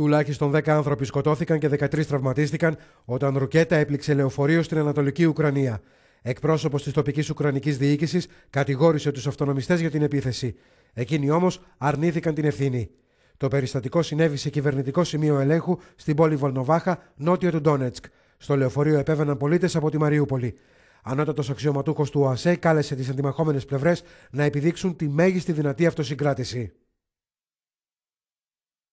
Τουλάχιστον 10 άνθρωποι σκοτώθηκαν και 13 τραυματίστηκαν όταν ρουκέτα έπληξε λεωφορείο στην Ανατολική Ουκρανία. Εκπρόσωπος της τοπικής Ουκρανικής διοίκησης κατηγόρησε τους αυτονομιστές για την επίθεση. Εκείνοι όμως αρνήθηκαν την ευθύνη. Το περιστατικό συνέβη σε κυβερνητικό σημείο ελέγχου στην πόλη Βολνοβάχα, νότια του Ντόνετσκ. Στο λεωφορείο επέβαιναν πολίτες από τη Μαριούπολη. Ανώτατος αξιωματούχος του ΟΑΣΕ κάλεσε τις αντιμαχόμενες πλευρές να επιδείξουν τη μέγιστη δυνατή αυτοσυγκράτηση.